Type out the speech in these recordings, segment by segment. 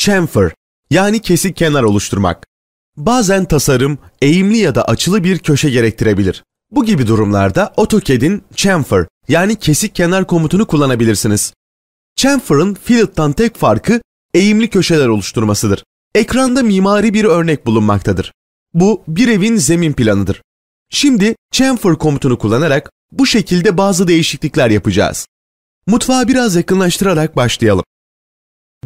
chamfer yani kesik kenar oluşturmak. Bazen tasarım eğimli ya da açılı bir köşe gerektirebilir. Bu gibi durumlarda AutoCAD'in chamfer yani kesik kenar komutunu kullanabilirsiniz. Chamfer'ın fillet'tan tek farkı eğimli köşeler oluşturmasıdır. Ekranda mimari bir örnek bulunmaktadır. Bu bir evin zemin planıdır. Şimdi chamfer komutunu kullanarak bu şekilde bazı değişiklikler yapacağız. Mutfağı biraz yakınlaştırarak başlayalım.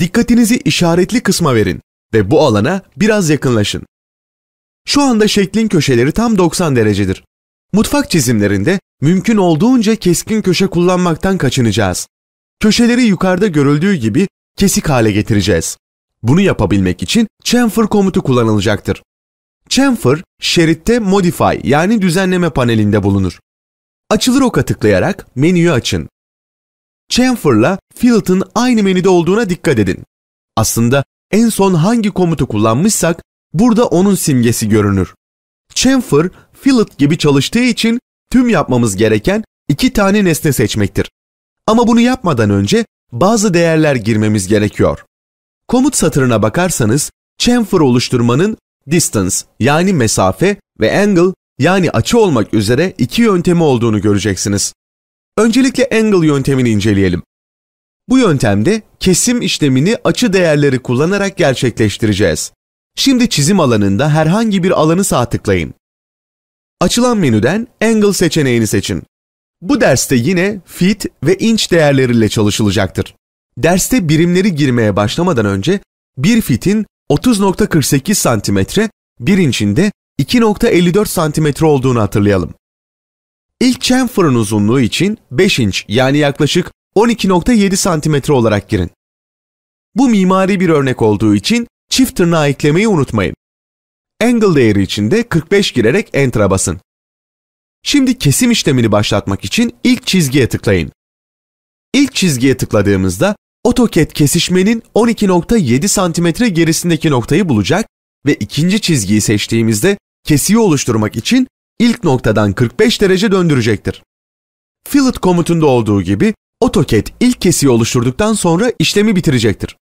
Dikkatinizi işaretli kısma verin ve bu alana biraz yakınlaşın. Şu anda şeklin köşeleri tam 90 derecedir. Mutfak çizimlerinde mümkün olduğunca keskin köşe kullanmaktan kaçınacağız. Köşeleri yukarıda görüldüğü gibi kesik hale getireceğiz. Bunu yapabilmek için chamfer komutu kullanılacaktır. Chamfer, şeritte Modify yani düzenleme panelinde bulunur. Açılır oka tıklayarak menüyü açın. Chamfer'la Fillett'ın aynı menüde olduğuna dikkat edin. Aslında en son hangi komutu kullanmışsak burada onun simgesi görünür. Chamfer, Fillet gibi çalıştığı için tüm yapmamız gereken iki tane nesne seçmektir. Ama bunu yapmadan önce bazı değerler girmemiz gerekiyor. Komut satırına bakarsanız chamfer oluşturmanın distance yani mesafe ve angle yani açı olmak üzere iki yöntemi olduğunu göreceksiniz. Öncelikle angle yöntemini inceleyelim. Bu yöntemde kesim işlemini açı değerleri kullanarak gerçekleştireceğiz. Şimdi çizim alanında herhangi bir alanı sağ tıklayın. Açılan menüden Angle seçeneğini seçin. Bu derste yine fit ve inch değerleriyle çalışılacaktır. Derste birimleri girmeye başlamadan önce bir fitin 30.48 cm, bir inçin de 2.54 cm olduğunu hatırlayalım. İlk fırın uzunluğu için 5 inç yani yaklaşık 12.7 santimetre olarak girin. Bu mimari bir örnek olduğu için çift tırnağı eklemeyi unutmayın. Angle değeri için de 45 girerek Enter'a basın. Şimdi kesim işlemini başlatmak için ilk çizgiye tıklayın. İlk çizgiye tıkladığımızda AutoCAD kesişmenin 12.7 santimetre gerisindeki noktayı bulacak ve ikinci çizgiyi seçtiğimizde kesiyi oluşturmak için ilk noktadan 45 derece döndürecektir. Fillet komutunda olduğu gibi AutoCAD ilk kesiyi oluşturduktan sonra işlemi bitirecektir.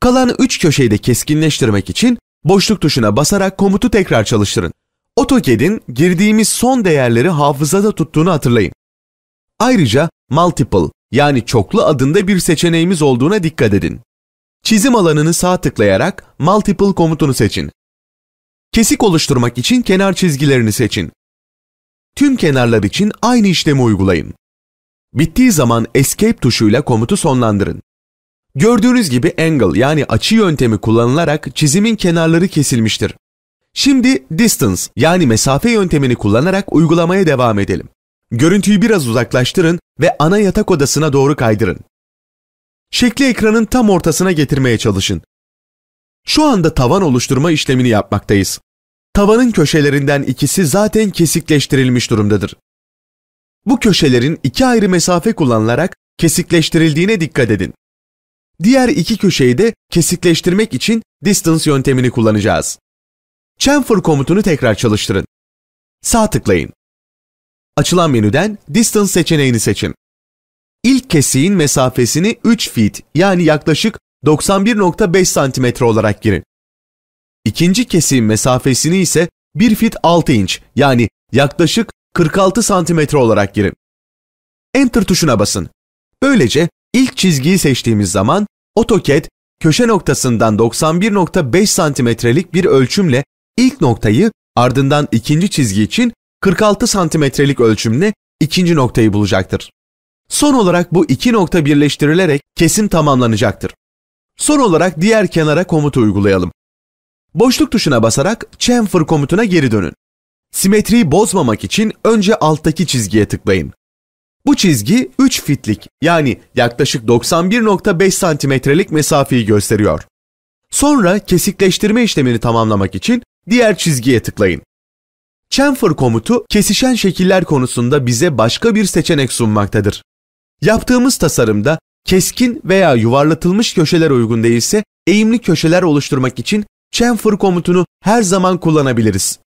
Kalan 3 köşeyi de keskinleştirmek için boşluk tuşuna basarak komutu tekrar çalıştırın. AutoCAD'in girdiğimiz son değerleri hafızada tuttuğunu hatırlayın. Ayrıca Multiple yani çoklu adında bir seçeneğimiz olduğuna dikkat edin. Çizim alanını sağ tıklayarak Multiple komutunu seçin. Kesik oluşturmak için kenar çizgilerini seçin tüm kenarlar için aynı işlemi uygulayın. Bittiği zaman Escape tuşuyla komutu sonlandırın. Gördüğünüz gibi angle yani açı yöntemi kullanılarak çizimin kenarları kesilmiştir. Şimdi distance yani mesafe yöntemini kullanarak uygulamaya devam edelim. Görüntüyü biraz uzaklaştırın ve ana yatak odasına doğru kaydırın. Şekli ekranın tam ortasına getirmeye çalışın. Şu anda tavan oluşturma işlemini yapmaktayız. Tavanın köşelerinden ikisi zaten kesikleştirilmiş durumdadır. Bu köşelerin iki ayrı mesafe kullanılarak kesikleştirildiğine dikkat edin. Diğer iki köşeyi de kesikleştirmek için distance yöntemini kullanacağız. Chamfer komutunu tekrar çalıştırın. Sağ tıklayın. Açılan menüden distance seçeneğini seçin. İlk kesiğin mesafesini 3 feet yani yaklaşık 91.5 cm olarak girin. İkinci kesim mesafesini ise 1 fit 6 inç yani yaklaşık 46 santimetre olarak girin. Enter tuşuna basın. Böylece ilk çizgiyi seçtiğimiz zaman AutoCAD köşe noktasından 91.5 santimetrelik bir ölçümle ilk noktayı ardından ikinci çizgi için 46 santimetrelik ölçümle ikinci noktayı bulacaktır. Son olarak bu iki nokta birleştirilerek kesim tamamlanacaktır. Son olarak diğer kenara komut uygulayalım. Boşluk tuşuna basarak chamfer komutuna geri dönün. Simetriyi bozmamak için önce alttaki çizgiye tıklayın. Bu çizgi 3 fitlik yani yaklaşık 91.5 santimetrelik mesafeyi gösteriyor. Sonra kesikleştirme işlemini tamamlamak için diğer çizgiye tıklayın. Chamfer komutu kesişen şekiller konusunda bize başka bir seçenek sunmaktadır. Yaptığımız tasarımda keskin veya yuvarlatılmış köşeler uygun değilse eğimli köşeler oluşturmak için chamfer komutunu her zaman kullanabiliriz.